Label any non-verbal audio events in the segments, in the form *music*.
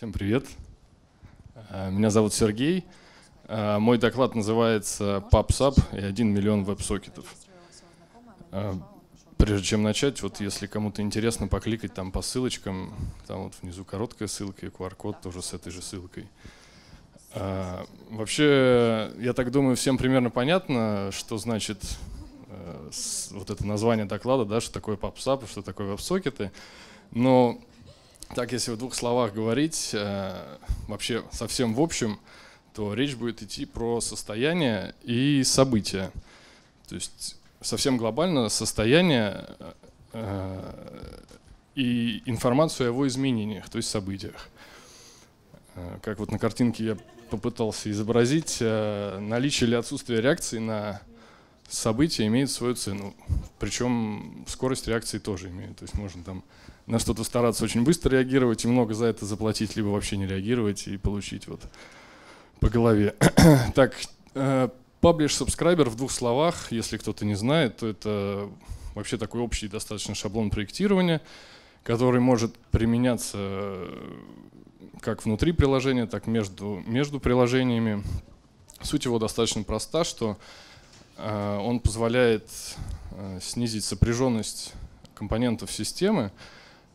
Всем привет. Э, меня зовут Сергей. Э, мой доклад называется PubSub и 1 миллион веб-сокетов. Э, прежде чем начать, вот если кому-то интересно, покликать там по ссылочкам. Там вот внизу короткая ссылка и QR-код тоже с этой же ссылкой. Вообще, я так думаю, всем примерно понятно, что значит вот это название доклада, да, что такое PubSub, что такое веб-сокеты. Но так, если в двух словах говорить, э, вообще совсем в общем, то речь будет идти про состояние и события. То есть совсем глобально состояние э, и информацию о его изменениях, то есть событиях. Э, как вот на картинке я попытался изобразить, наличие или отсутствие реакции на события имеет свою цену. Причем скорость реакции тоже имеет. То есть можно там на что-то стараться очень быстро реагировать и много за это заплатить, либо вообще не реагировать и получить вот по голове. *clears throat* так, э, паблиш Subscriber в двух словах, если кто-то не знает, то это вообще такой общий достаточно шаблон проектирования, который может применяться э, как внутри приложения, так между, между приложениями. Суть его достаточно проста, что э, он позволяет снизить сопряженность компонентов системы,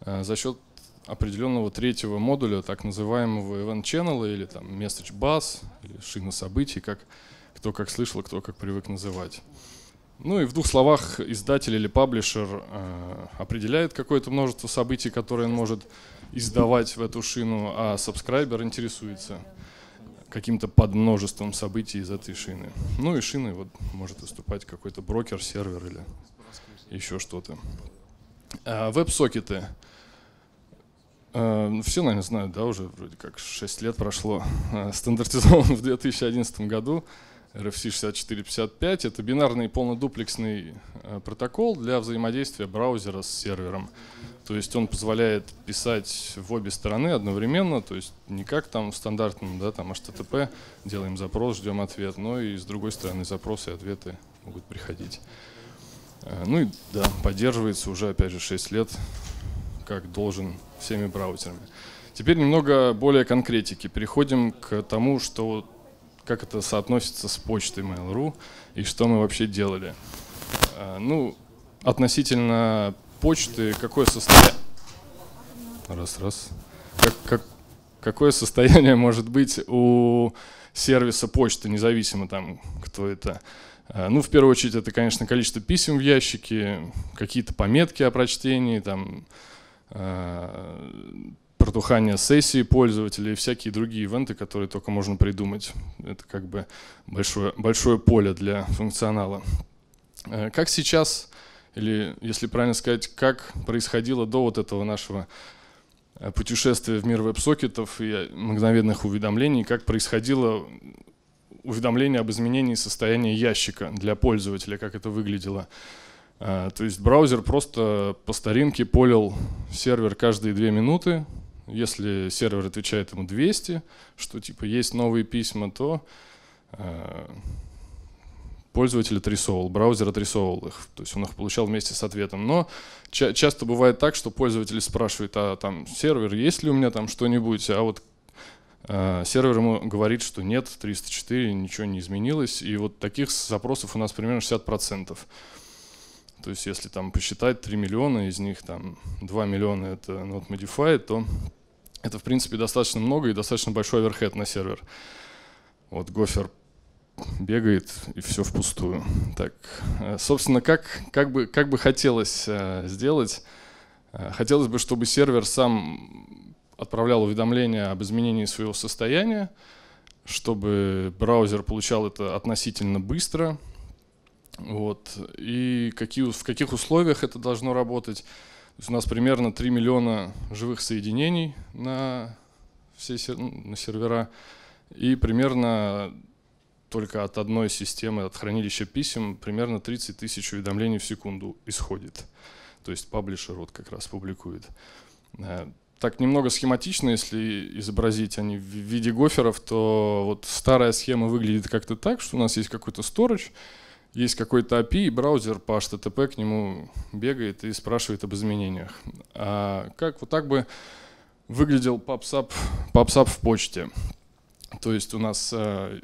Э, за счет определенного третьего модуля, так называемого event channel или там message bus, или шина событий, как кто как слышал, кто как привык называть. Ну и в двух словах издатель или паблишер э, определяет какое-то множество событий, которые он может издавать в эту шину, а сабскрайбер интересуется каким-то подмножеством событий из этой шины. Ну и шиной вот может выступать какой-то брокер, сервер или еще что-то. А, веб-сокеты. А, ну, все, наверное, знают, да, уже вроде как 6 лет прошло. А, стандартизован *laughs* в 2011 году. RFC 6455 — это бинарный полнодуплексный протокол для взаимодействия браузера с сервером. То есть он позволяет писать в обе стороны одновременно, то есть не как там в стандартном, да, там HTTP, делаем запрос, ждем ответ, но и с другой стороны запросы и ответы могут приходить. Э, ну и да, поддерживается уже, опять же, 6 лет, как должен, всеми браузерами. Теперь немного более конкретики. Переходим к тому, что, как это соотносится с почтой Mail.ru и что мы вообще делали. Э, ну, относительно почты, какое состояние... Раз, раз. Как, как, какое состояние может быть у сервиса почты, независимо там, кто это. Э, ну, в первую очередь, это, конечно, количество писем в ящике, какие-то пометки о прочтении, там, э, протухание сессии пользователей и всякие другие ивенты, которые только можно придумать. Это как бы большое, большое поле для функционала. Э, как сейчас, или если правильно сказать, как происходило до вот этого нашего путешествия в мир веб-сокетов и мгновенных уведомлений, как происходило уведомление об изменении состояния ящика для пользователя, как это выглядело. А, то есть браузер просто по старинке полил сервер каждые две минуты. Если сервер отвечает ему 200, что типа есть новые письма, то а, пользователь отрисовывал, браузер отрисовывал их, то есть он их получал вместе с ответом. Но ча- часто бывает так, что пользователи спрашивают а там сервер, есть ли у меня там что-нибудь, а вот Э, сервер ему говорит, что нет, 304, ничего не изменилось. И вот таких запросов у нас примерно 60%. То есть если там посчитать 3 миллиона, из них там 2 миллиона это not modified, то это в принципе достаточно много и достаточно большой оверхед на сервер. Вот гофер бегает и все впустую. Так, э, собственно, как, как, бы, как бы хотелось э, сделать? Хотелось бы, чтобы сервер сам отправлял уведомления об изменении своего состояния, чтобы браузер получал это относительно быстро. Вот. И какие, в каких условиях это должно работать. То есть у нас примерно 3 миллиона живых соединений на все ну, на сервера. И примерно только от одной системы, от хранилища писем, примерно 30 тысяч уведомлений в секунду исходит. То есть паблишер вот как раз публикует. Э, так немного схематично, если изобразить они в виде гоферов, то вот старая схема выглядит как-то так, что у нас есть какой-то storage, есть какой-то API, и браузер по HTTP к нему бегает и спрашивает об изменениях. А как вот так бы выглядел PubSub, PubSub в почте? То есть у нас э,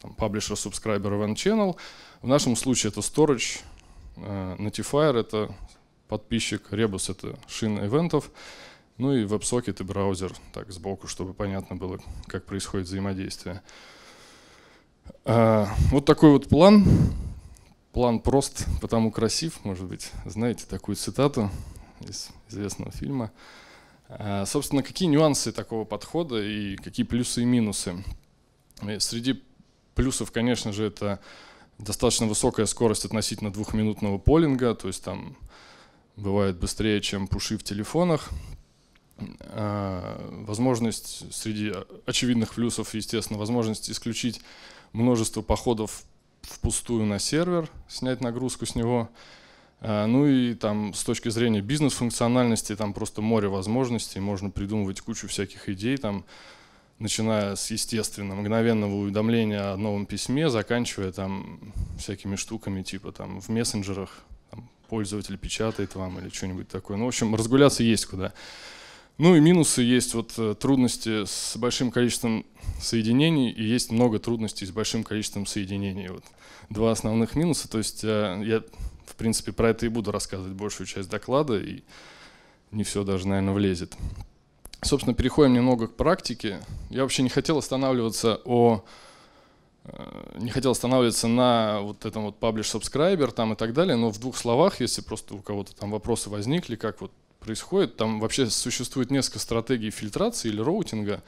там, Publisher, Subscriber, Event Channel. В нашем случае это Storage, э, Notifier — это подписчик, Rebus — это шина ивентов. Ну и WebSocket и браузер так сбоку, чтобы понятно было, как происходит взаимодействие. А, вот такой вот план. План прост, потому красив, может быть, знаете такую цитату из известного фильма. А, собственно, какие нюансы такого подхода и какие плюсы и минусы? Э, среди плюсов, конечно же, это достаточно высокая скорость относительно двухминутного полинга, то есть там бывает быстрее, чем пуши в телефонах. Э, возможность среди очевидных плюсов, естественно, возможность исключить множество походов впустую на сервер, снять нагрузку с него. Э, ну и там с точки зрения бизнес-функциональности там просто море возможностей, можно придумывать кучу всяких идей, там, начиная с естественно мгновенного уведомления о новом письме, заканчивая там всякими штуками типа там в мессенджерах там, пользователь печатает вам или что-нибудь такое. Ну, в общем, разгуляться есть куда. Ну и минусы есть вот э, трудности с большим количеством соединений, и есть много трудностей с большим количеством соединений. Вот два основных минуса. То есть э, я, в принципе, про это и буду рассказывать большую часть доклада, и не все даже, наверное, влезет. Собственно, переходим немного к практике. Я вообще не хотел останавливаться о э, не хотел останавливаться на вот этом вот publish subscriber там и так далее, но в двух словах, если просто у кого-то там вопросы возникли, как вот происходит. Там вообще существует несколько стратегий фильтрации или роутинга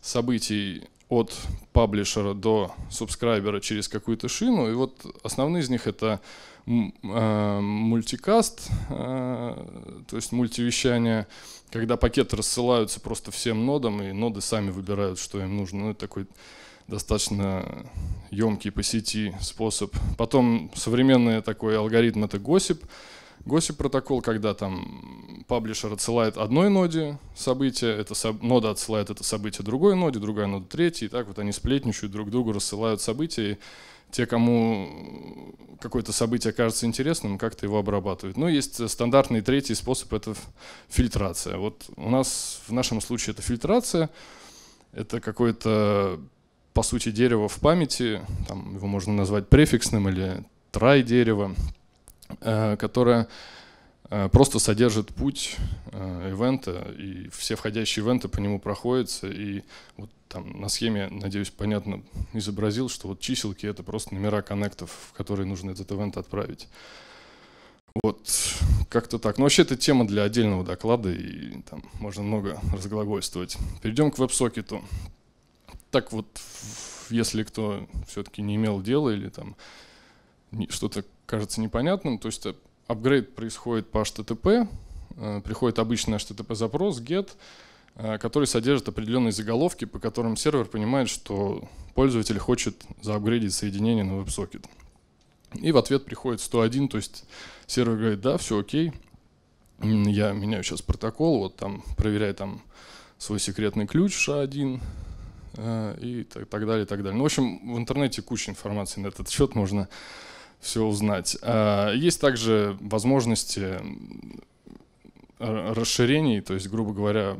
событий от паблишера до субскрайбера через какую-то шину. И вот основные из них это э, мультикаст, э, то есть мультивещание, когда пакеты рассылаются просто всем нодам, и ноды сами выбирают, что им нужно. Ну, это такой достаточно емкий по сети способ. Потом современный такой алгоритм — это госип, Госи-протокол, когда там паблишер отсылает одной ноде событие, это соб... нода отсылает это событие другой ноде, другая нода третьей, и так вот они сплетничают друг другу, рассылают события, и те, кому какое-то событие кажется интересным, как-то его обрабатывают. Но ну, есть стандартный третий способ — это фильтрация. Вот у нас в нашем случае это фильтрация, это какое-то, по сути, дерево в памяти, там его можно назвать префиксным или трай дерево, Э, которая э, просто содержит путь э, ивента, и все входящие ивенты по нему проходятся. И вот там на схеме, надеюсь, понятно изобразил, что вот чиселки — это просто номера коннектов, в которые нужно этот ивент отправить. Вот, как-то так. Но ну, вообще это тема для отдельного доклада, и там можно много разглагольствовать. Перейдем к веб-сокету. Так вот, если кто все-таки не имел дела или там что-то кажется непонятным, то есть э, апгрейд происходит по HTTP, э, приходит обычный HTTP-запрос, GET, э, который содержит определенные заголовки, по которым сервер понимает, что пользователь хочет заапгрейдить соединение на WebSocket. И в ответ приходит 101, то есть сервер говорит, да, все окей, я меняю сейчас протокол, вот там проверяй там свой секретный ключ SHA-1 и так, так далее, и так далее. Ну, в общем, в интернете куча информации на этот счет можно все узнать. А, есть также возможности расширений, то есть, грубо говоря,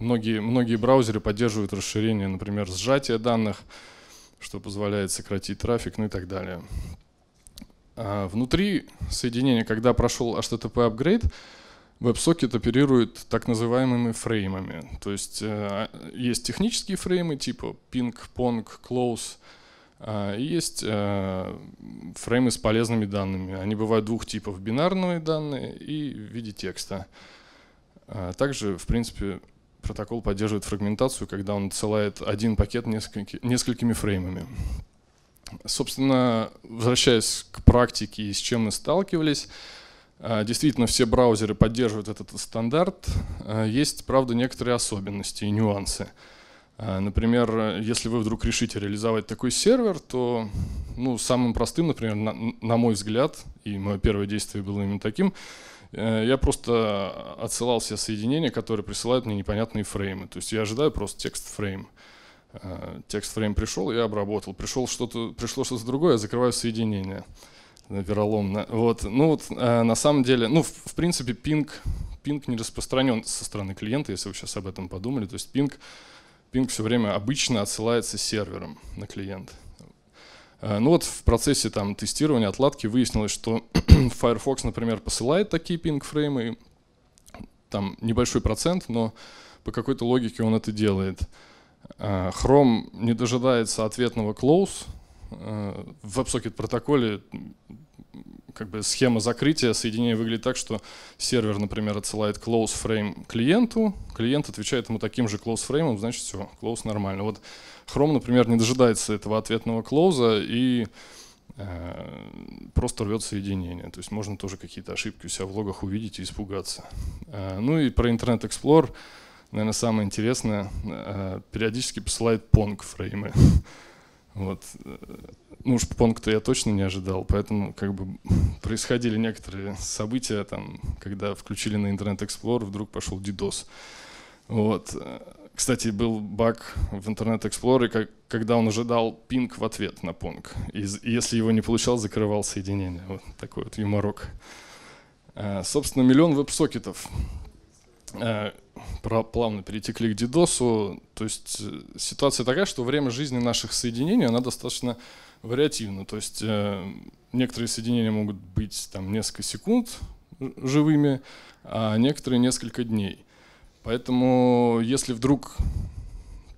многие, многие браузеры поддерживают расширение, например, сжатие данных, что позволяет сократить трафик, ну и так далее. А, внутри соединения, когда прошел HTTP апгрейд, WebSocket оперирует так называемыми фреймами. То есть э, а, есть технические фреймы типа ping, pong, close — а, есть э, фреймы с полезными данными. Они бывают двух типов – бинарные данные и в виде текста. А, также, в принципе, протокол поддерживает фрагментацию, когда он отсылает один пакет нескольки, несколькими фреймами. Собственно, возвращаясь к практике и с чем мы сталкивались, а, действительно все браузеры поддерживают этот стандарт. Есть, правда, некоторые особенности и нюансы. А, например, если вы вдруг решите реализовать такой сервер, то ну, самым простым, например, на, на мой взгляд, и мое первое действие было именно таким, э, я просто отсылал все соединения, которые присылают мне непонятные фреймы. То есть я ожидаю просто текст фрейм. Э, текст фрейм пришел, я обработал. Пришел что-то, пришло что-то другое, я закрываю соединение вероломно. Вот. Ну вот э, на самом деле, ну в, в принципе пинг, пинг не распространен со стороны клиента, если вы сейчас об этом подумали. То есть пинг пинг все время обычно отсылается сервером на клиент. Э, ну вот в процессе там, тестирования, отладки выяснилось, что *clears throat* Firefox, например, посылает такие пинг-фреймы, там небольшой процент, но по какой-то логике он это делает. Э, Chrome не дожидается ответного close. Э, в WebSocket протоколе как бы схема закрытия соединения выглядит так, что сервер, например, отсылает close frame клиенту, клиент отвечает ему таким же close frame, значит все, close нормально. Вот Chrome, например, не дожидается этого ответного close и э, просто рвет соединение. То есть можно тоже какие-то ошибки у себя в логах увидеть и испугаться. Э, ну и про Internet Explorer, наверное, самое интересное, э, периодически посылает pong фреймы. *laughs* Вот. Э, ну уж Понг-то я точно не ожидал, поэтому как бы *laughs* происходили некоторые события, там, когда включили на Internet Explorer, вдруг пошел DDoS. Вот. Кстати, был баг в Internet Explorer, как, когда он ожидал пинг в ответ на понг. И, если его не получал, закрывал соединение. Вот такой вот юморок. А, собственно, миллион веб-сокетов. А, плавно перетекли к DDoS. То есть э, ситуация такая, что время жизни наших соединений, она достаточно вариативно. То есть э, некоторые соединения могут быть там несколько секунд живыми, а некоторые несколько дней. Поэтому если вдруг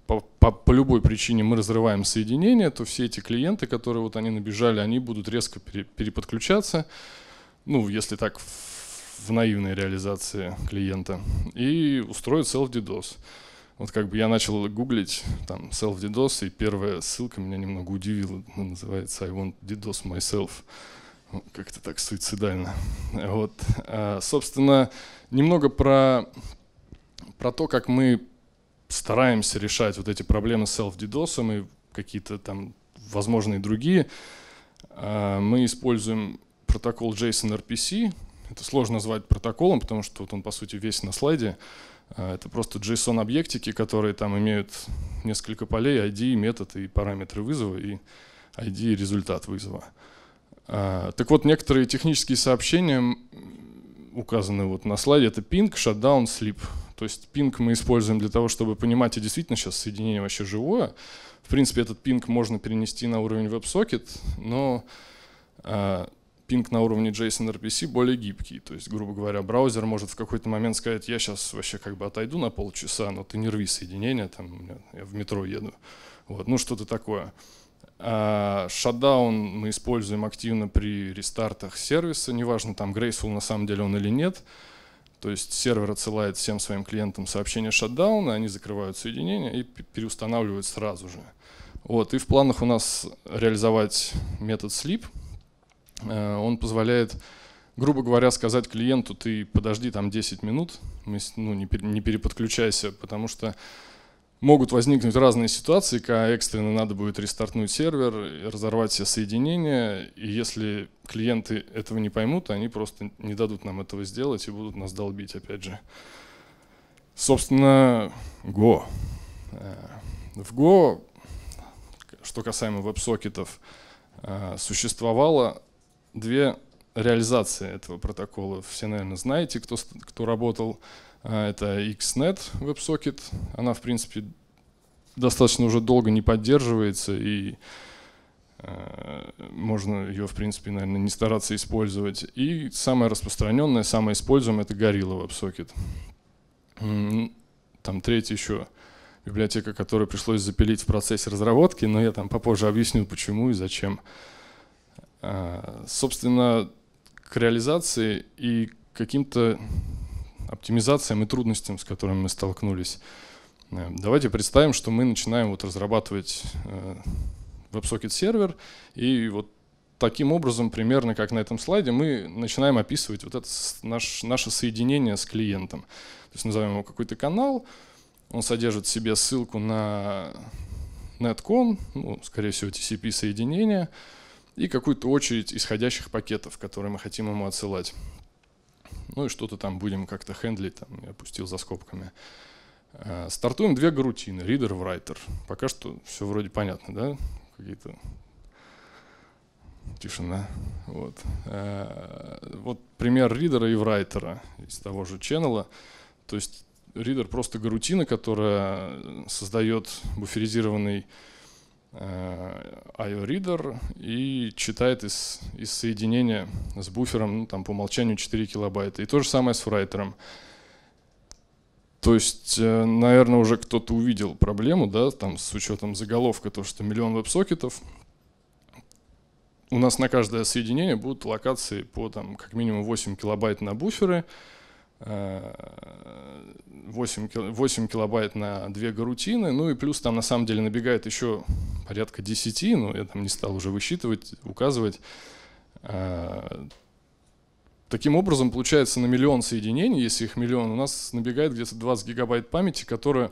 по, по, по любой причине мы разрываем соединение, то все эти клиенты, которые вот они набежали, они будут резко пере, переподключаться, ну, если так в, в наивной реализации клиента, и устроят self-DDoS вот как бы я начал гуглить там self-DDoS, и первая ссылка меня немного удивила. Она называется «I want DDoS myself». Как-то так суицидально. Вот. А, собственно, немного про, про то, как мы стараемся решать вот эти проблемы с self-DDoS и какие-то там возможные другие. А, мы используем протокол JSON-RPC. Это сложно назвать протоколом, потому что вот он, по сути, весь на слайде. А, это просто JSON-объектики, которые там имеют несколько полей, ID, метод и параметры вызова, и ID и результат вызова. А, так вот, некоторые технические сообщения указаны вот на слайде. Это ping, shutdown, sleep. То есть ping мы используем для того, чтобы понимать, а действительно сейчас соединение вообще живое. В принципе, этот ping можно перенести на уровень WebSocket, но а, пинг на уровне JSON RPC более гибкий. То есть, грубо говоря, браузер может в какой-то момент сказать, я сейчас вообще как бы отойду на полчаса, но ты не рви соединение, там, я в метро еду. Вот, ну что-то такое. А, шатдаун мы используем активно при рестартах сервиса, неважно там Graceful на самом деле он или нет. То есть сервер отсылает всем своим клиентам сообщение шатдауна, они закрывают соединение и переустанавливают сразу же. Вот. И в планах у нас реализовать метод sleep — Э, он позволяет, грубо говоря, сказать клиенту, ты подожди там 10 минут, ну, не переподключайся, потому что могут возникнуть разные ситуации, когда экстренно надо будет рестартнуть сервер, разорвать все соединения, и если клиенты этого не поймут, они просто не дадут нам этого сделать и будут нас долбить, опять же. Собственно, Go. Э, в Go, что касаемо веб-сокетов, э, существовало две реализации этого протокола. Все, наверное, знаете, кто, кто работал. А, это XNet WebSocket. Она, в принципе, достаточно уже долго не поддерживается, и э, можно ее, в принципе, наверное, не стараться использовать. И самая распространенная самая используемая это Gorilla WebSocket. Там третья еще библиотека, которую пришлось запилить в процессе разработки, но я там попозже объясню, почему и зачем. А, собственно, к реализации и каким-то оптимизациям и трудностям, с которыми мы столкнулись. Э, давайте представим, что мы начинаем вот разрабатывать WebSocket э, сервер, и вот таким образом, примерно как на этом слайде, мы начинаем описывать вот это наш, наше соединение с клиентом. То есть назовем его какой-то канал, он содержит в себе ссылку на netcon, ну, скорее всего, TCP-соединение, и какую-то очередь исходящих пакетов, которые мы хотим ему отсылать. Ну и что-то там будем как-то хендлить, там я опустил за скобками. Э, стартуем две гарутины, reader, writer. Пока что все вроде понятно, да? Какие-то тишина. Вот. Э, вот пример ридера и врайтера из того же ченнела. То есть ридер просто гарутина, которая создает буферизированный Э, IO Reader и читает из, из соединения с буфером ну, там, по умолчанию 4 килобайта. И то же самое с Фрайтером. То есть, э, наверное, уже кто-то увидел проблему, да, там с учетом заголовка, то, что миллион веб-сокетов. У нас на каждое соединение будут локации по там, как минимум 8 килобайт на буферы. 8, э, 8 килобайт на 2 гарутины, ну и плюс там на самом деле набегает еще порядка 10, но ну, я там не стал уже высчитывать, указывать. Э, таким образом, получается, на миллион соединений, если их миллион, у нас набегает где-то 20 гигабайт памяти, которая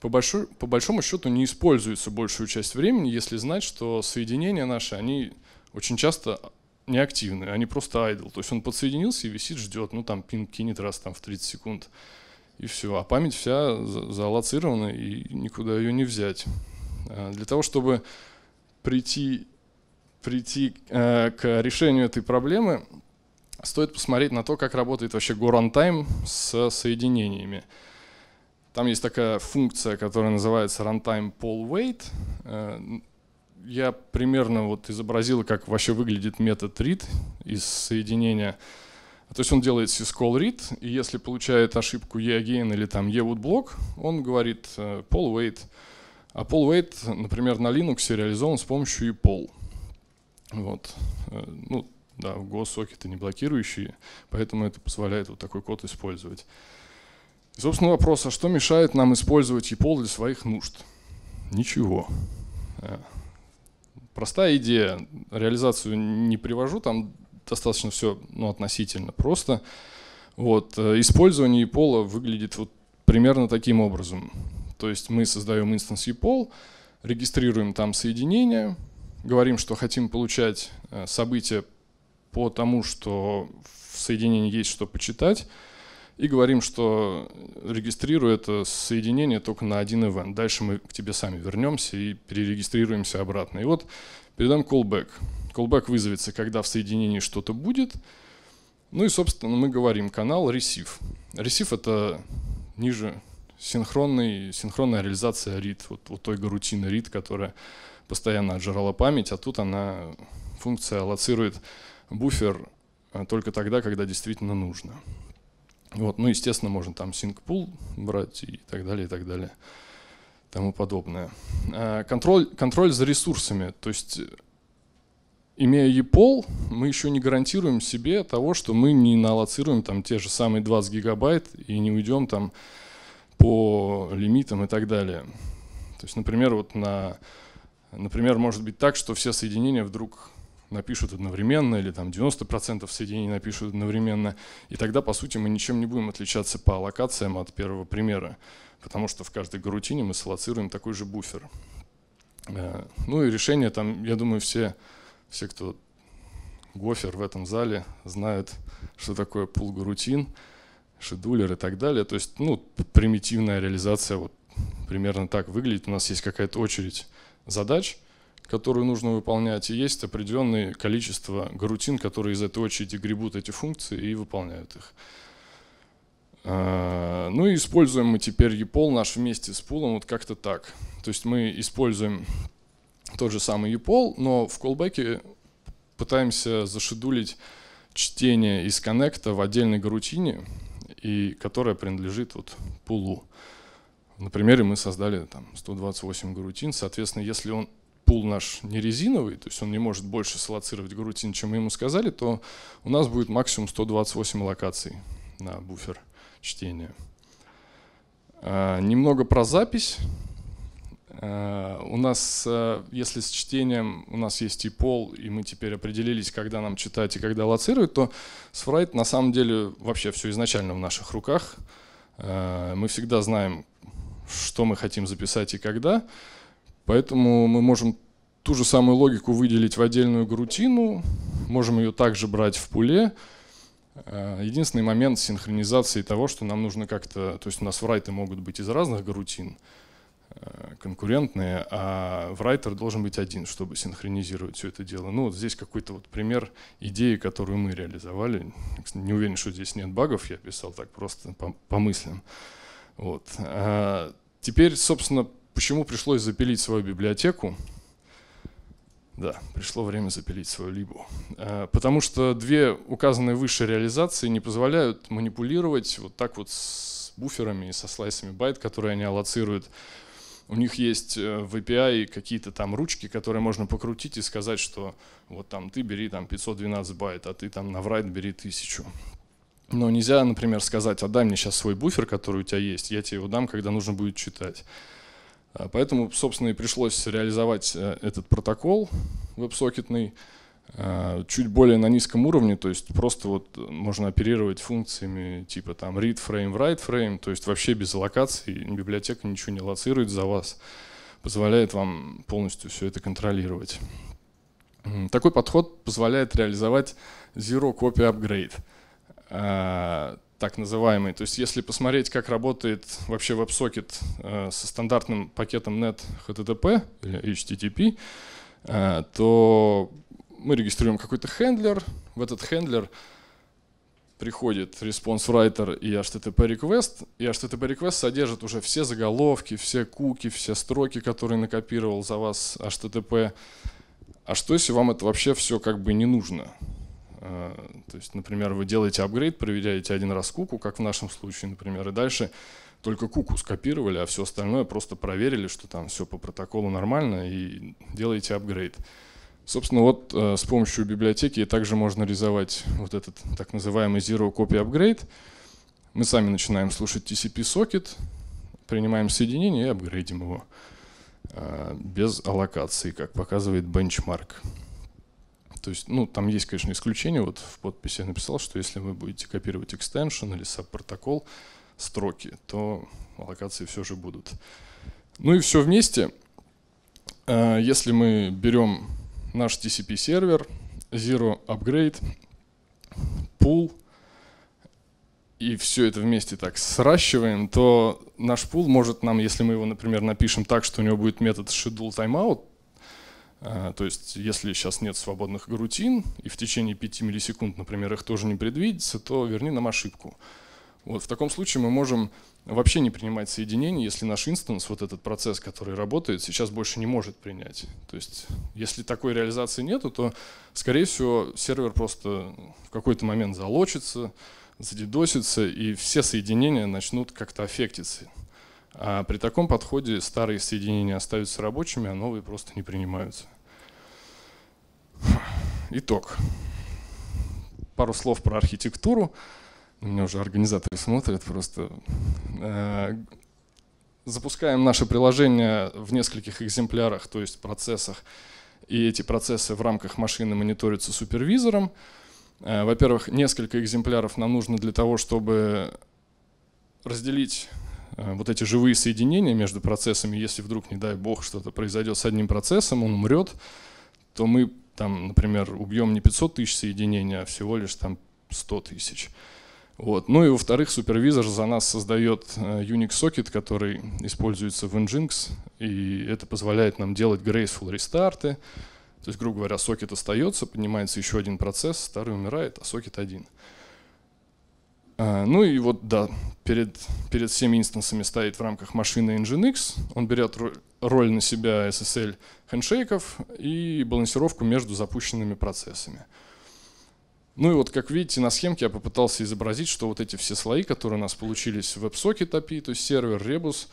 по, большой, по большому счету не используется большую часть времени, если знать, что соединения наши, они очень часто неактивные, а они просто айдл. То есть он подсоединился и висит, ждет, ну там пинг кинет раз там в 30 секунд. И все. А память вся залоцирована, и никуда ее не взять. А, для того, чтобы прийти, прийти э, к решению этой проблемы, стоит посмотреть на то, как работает вообще go runtime с соединениями. Там есть такая функция, которая называется runtime poll wait я примерно вот изобразил, как вообще выглядит метод read из соединения. То есть он делает syscall read, и если получает ошибку eagain или там ewoodblock, он говорит э, poll wait. А poll wait, например, на Linux реализован с помощью epoll. Вот. Э, ну, да, в госсокеты не блокирующие, поэтому это позволяет вот такой код использовать. И, собственно, вопрос, а что мешает нам использовать epoll для своих нужд? Ничего. Э, Простая идея, реализацию не привожу, там достаточно все ну, относительно просто. Вот. Э, использование ePol а выглядит вот примерно таким образом. То есть мы создаем инстанс ePol, регистрируем там соединение, говорим, что хотим получать э, события по тому, что в соединении есть что почитать, и говорим, что регистрирую это соединение только на один ивент. Дальше мы к тебе сами вернемся и перерегистрируемся обратно. И вот передаем callback. Callback вызовется, когда в соединении что-то будет. Ну и, собственно, мы говорим канал receive. Receive — это ниже синхронный, синхронная реализация read, вот, вот той гарутины read, которая постоянно отжирала память, а тут она, функция аллоцирует буфер э, только тогда, когда действительно нужно. Вот, ну, естественно, можно там синкпул брать и так далее, и так далее, тому подобное. А, контроль, контроль за ресурсами. То есть, имея EPOL, мы еще не гарантируем себе того, что мы не налоцируем там те же самые 20 гигабайт и не уйдем там по лимитам и так далее. То есть, например, вот на, например, может быть так, что все соединения вдруг напишут одновременно, или там 90% соединений напишут одновременно, и тогда, по сути, мы ничем не будем отличаться по локациям от первого примера, потому что в каждой гарутине мы салоцируем такой же буфер. Э, ну и решение там, я думаю, все, все кто гофер в этом зале, знают, что такое пул-гарутин, шедулер и так далее. То есть, ну, примитивная реализация вот примерно так выглядит. У нас есть какая-то очередь задач — которую нужно выполнять, и есть определенное количество гарутин, которые из этой очереди гребут эти функции и выполняют их. А, ну и используем мы теперь EPOL наш вместе с пулом вот как-то так. То есть мы используем тот же самый EPOL, но в колбеке пытаемся зашедулить чтение из коннекта в отдельной гарутине, и которая принадлежит вот пулу. На примере мы создали там 128 гарутин. Соответственно, если он пул наш не резиновый, то есть он не может больше салоцировать гарутин, чем мы ему сказали, то у нас будет максимум 128 локаций на буфер чтения. А, немного про запись. А, у нас, а, если с чтением у нас есть и пол, и мы теперь определились, когда нам читать и когда лоцировать, то с Фрайт на самом деле вообще все изначально в наших руках. мы всегда знаем, что мы хотим записать и когда. Поэтому мы можем ту же самую логику выделить в отдельную грутину, можем ее также брать в пуле. Э, единственный момент синхронизации того, что нам нужно как-то, то есть у нас врайты могут быть из разных грутин, э, конкурентные, а врайтер должен быть один, чтобы синхронизировать все это дело. Ну вот здесь какой-то вот пример идеи, которую мы реализовали. Не уверен, что здесь нет багов, я писал так просто по, по мыслям. Вот. А теперь, собственно, почему пришлось запилить свою библиотеку. Да, пришло время запилить свою либу. Э, потому что две указанные выше реализации не позволяют манипулировать вот так вот с буферами и со слайсами байт, которые они аллоцируют. У них есть э, в API какие-то там ручки, которые можно покрутить и сказать, что вот там ты бери там 512 байт, а ты там на врайт бери тысячу. Но нельзя, например, сказать, отдай «А мне сейчас свой буфер, который у тебя есть, я тебе его дам, когда нужно будет читать. А, поэтому, собственно, и пришлось реализовать э, этот протокол веб-сокетный а, чуть более на низком уровне, то есть просто вот э, можно оперировать функциями типа там read frame, write frame, то есть вообще без локации библиотека ничего не лоцирует за вас, позволяет вам полностью все это контролировать. Такой подход позволяет реализовать Zero Copy Upgrade. А, так называемый. То есть если посмотреть, как работает вообще WebSocket э, со стандартным пакетом NET HTTP или HTTP, э, то мы регистрируем какой-то хендлер, в этот хендлер приходит response writer и HTTP request, и HTTP request содержит уже все заголовки, все куки, все строки, которые накопировал за вас HTTP. А что, если вам это вообще все как бы не нужно? Э, то есть, например, вы делаете апгрейд, проверяете один раз куку, как в нашем случае, например, и дальше только куку скопировали, а все остальное просто проверили, что там все по протоколу нормально, и делаете апгрейд. Собственно, вот э, с помощью библиотеки также можно реализовать вот этот так называемый Zero Copy Upgrade. Мы сами начинаем слушать TCP-сокет, принимаем соединение и апгрейдим его э, без аллокации, как показывает бенчмарк. То есть, ну, там есть, конечно, исключение. Вот в подписи я написал, что если вы будете копировать extension или саб-протокол строки, то локации все же будут. Ну и все вместе. А, если мы берем наш TCP сервер, Zero Upgrade, Pool, и все это вместе так сращиваем, то наш пул может нам, если мы его, например, напишем так, что у него будет метод schedule timeout, Э, то есть, если сейчас нет свободных грутин и в течение 5 миллисекунд, например, их тоже не предвидится, то верни нам ошибку. Вот в таком случае мы можем вообще не принимать соединение, если наш инстанс, вот этот процесс, который работает, сейчас больше не может принять. То есть, если такой реализации нету, то, скорее всего, сервер просто в какой-то момент залочится, задедосится, и все соединения начнут как-то аффектиться. А при таком подходе старые соединения остаются рабочими, а новые просто не принимаются. Итог. Пару слов про архитектуру. У меня уже организаторы смотрят просто. Э, запускаем наше приложение в нескольких экземплярах, то есть процессах. И эти процессы в рамках машины мониторятся супервизором. Э, во-первых, несколько экземпляров нам нужно для того, чтобы разделить Э, вот эти живые соединения между процессами, если вдруг, не дай бог, что-то произойдет с одним процессом, он умрет, то мы там, например, убьем не 500 тысяч соединений, а всего лишь там 100 тысяч. Вот. Ну и во-вторых, супервизор за нас создает э, Unix сокет, который используется в Nginx, и это позволяет нам делать graceful рестарты. То есть, грубо говоря, сокет остается, поднимается еще один процесс, старый умирает, а сокет один. А, ну и вот, да, перед, перед всеми инстансами стоит в рамках машины Nginx. Он берет роль на себя SSL хендшейков и балансировку между запущенными процессами. Ну и вот, как видите, на схемке я попытался изобразить, что вот эти все слои, которые у нас получились в WebSocket API, то есть сервер, rebus,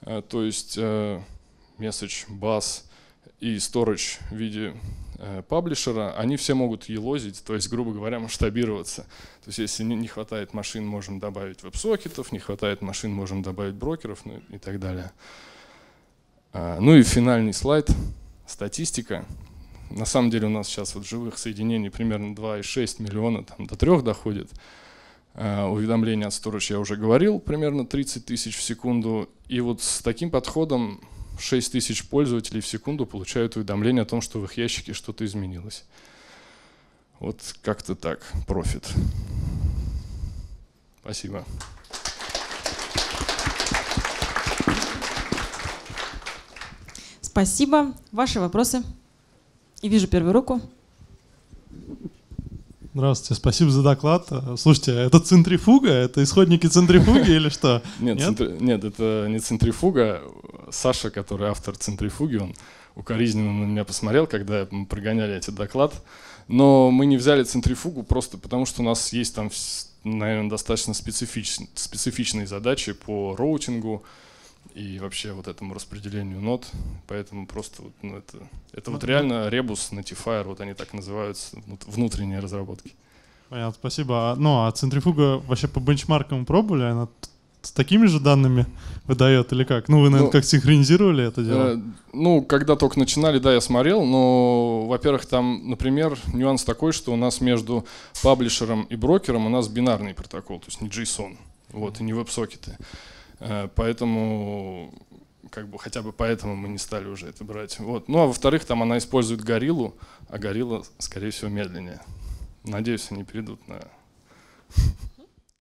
э, то есть э, message, bus, и storage в виде э, паблишера, они все могут елозить, то есть, грубо говоря, масштабироваться. То есть, если не хватает машин, можем добавить веб-сокетов, не хватает машин, можем добавить брокеров ну, и так далее. А, ну и финальный слайд — статистика. На самом деле у нас сейчас вот живых соединений примерно 2,6 миллиона, там до 3 доходит. А, уведомления от Storage я уже говорил, примерно 30 тысяч в секунду. И вот с таким подходом 6 тысяч пользователей в секунду получают уведомление о том, что в их ящике что-то изменилось. Вот как-то так, профит. Спасибо. Спасибо. Ваши вопросы? И вижу первую руку. Здравствуйте, спасибо за доклад. Слушайте, это центрифуга? Это исходники центрифуги или что? Нет, нет? это не центрифуга. Саша, который автор центрифуги, он укоризненно на меня посмотрел, когда мы прогоняли этот доклад. Но мы не взяли центрифугу просто потому, что у нас есть там, наверное, достаточно специфичные задачи по роутингу, и вообще вот этому распределению нот. Поэтому просто вот, ну, это, это вот ну, реально ребус, нотифайер, вот они так называются, внутренние разработки. Понятно, спасибо. А, ну, а центрифуга вообще по бенчмаркам пробовали? Она с такими же данными выдает или как? Ну, вы, наверное, ну, как синхронизировали это дело? Э, ну, когда только начинали, да, я смотрел, но, во-первых, там, например, нюанс такой, что у нас между паблишером и брокером у нас бинарный протокол, то есть не JSON, вот, и не веб-сокеты. Э, поэтому как бы хотя бы поэтому мы не стали уже это брать. Вот. Ну а во-вторых, там она использует гориллу, а горилла, скорее всего, медленнее. Надеюсь, они перейдут на *laughs*